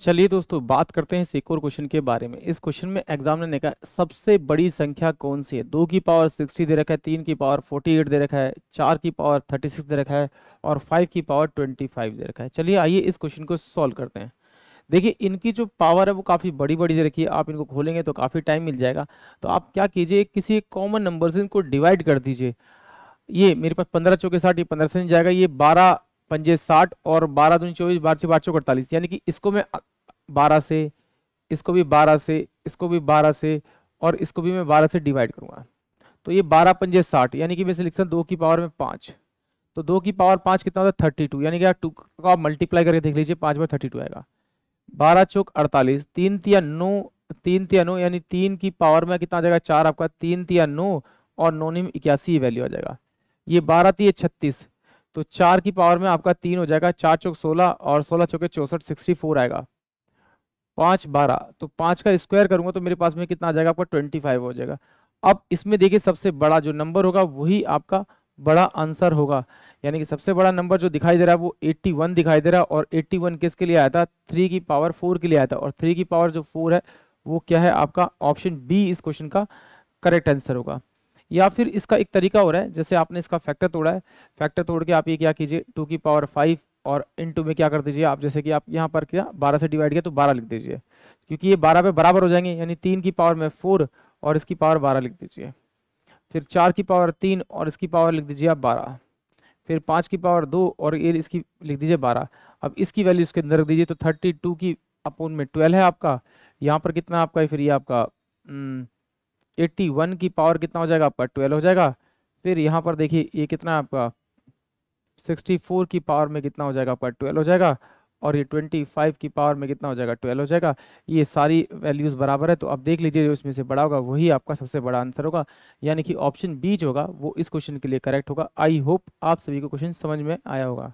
चलिए दोस्तों बात करते हैं एक और क्वेश्चन के बारे में इस क्वेश्चन में एग्जामिनर ने कहा सबसे बड़ी संख्या कौन सी है दो की पावर सिक्सटी दे रखा है तीन की पावर फोर्टी एट दे रखा है चार की पावर थर्टी सिक्स दे रखा है और फाइव की पावर ट्वेंटी फाइव दे रखा है चलिए आइए इस क्वेश्चन को सॉल्व करते हैं देखिए इनकी जो पावर है वो काफ़ी बड़ी बड़ी दे रखी है आप इनको खोलेंगे तो काफ़ी टाइम मिल जाएगा तो आप क्या कीजिए किसी कॉमन नंबर से इनको डिवाइड कर दीजिए ये मेरे पास पंद्रह चौके साठ ये पंद्रह से नहीं जाएगा ये बारह पंजे साठ और बारह दूनी चौबीस बारह छः बारह अड़तालीस यानी कि इसको मैं बारह से इसको भी बारह से इसको भी बारह से और इसको भी मैं बारह से डिवाइड करूँगा तो ये बारह पंजे साठ यानी कि मैं इसे लिखता हूँ दो की पावर में पाँच तो दो की पावर पाँच कितना होता है थर्टी टू यानी कि आप टू को आप मल्टीप्लाई करके देख लीजिए पाँच में थर्टी टू आएगा बारह चौक अड़तालीस तीन तिया नौ तीन तिया नौ यानी तीन की पावर में कितना आ जाएगा चार आपका तीन तिया नौ और नौ निम इक्यासी वैल्यू आ जाएगा ये बारह तीय छत्तीस तो चार की पावर में आपका तीन हो जाएगा चार चौक सोलह और सोलह चौके चौसठ सिक्सटी फोर आएगा पाँच बारह तो पाँच का स्क्वायर करूंगा तो मेरे पास में कितना आ जाएगा आपका ट्वेंटी फाइव हो जाएगा अब इसमें देखिए सबसे बड़ा जो नंबर होगा वही आपका बड़ा आंसर होगा यानी कि सबसे बड़ा नंबर जो दिखाई दे रहा है वो वन दिखाई दे रहा है और वन किसके लिए आया था थ्री की पावर फोर के लिए आया था और थ्री की पावर जो फोर है वो क्या है आपका ऑप्शन बी इस क्वेश्चन का करेक्ट आंसर होगा या फिर इसका एक तरीका हो रहा है जैसे आपने इसका फैक्टर तोड़ा है फैक्टर तोड़ के आप ये क्या कीजिए टू की पावर फाइव और इन टू में क्या कर दीजिए आप जैसे कि आप यहाँ पर क्या बारह से डिवाइड किया तो बारह लिख दीजिए क्योंकि ये बारह पे बराबर हो जाएंगे यानी तीन की पावर में फोर और इसकी पावर बारह लिख दीजिए फिर चार की पावर तीन और इसकी पावर लिख दीजिए आप बारह फिर पाँच की पावर दो और ये इसकी लिख दीजिए बारह अब इसकी वैल्यू इसके अंदर रख दीजिए तो थर्टी टू की अपोन में ट्वेल्व है आपका यहाँ पर कितना आपका फिर ये आपका हम्म, एट्टी वन की पावर कितना हो जाएगा आपका ट्वेल्व हो जाएगा फिर यहाँ पर देखिए ये कितना आपका सिक्सटी फोर की पावर में कितना हो जाएगा आपका ट्वेल्व हो जाएगा और ये ट्वेंटी फाइव की पावर में कितना हो जाएगा ट्वेल्व हो जाएगा ये सारी वैल्यूज़ बराबर है तो आप देख लीजिए जो इसमें से बड़ा होगा वही आपका सबसे बड़ा आंसर होगा यानी कि ऑप्शन बी जो होगा वो इस क्वेश्चन के लिए करेक्ट होगा आई होप आप सभी को क्वेश्चन समझ में आया होगा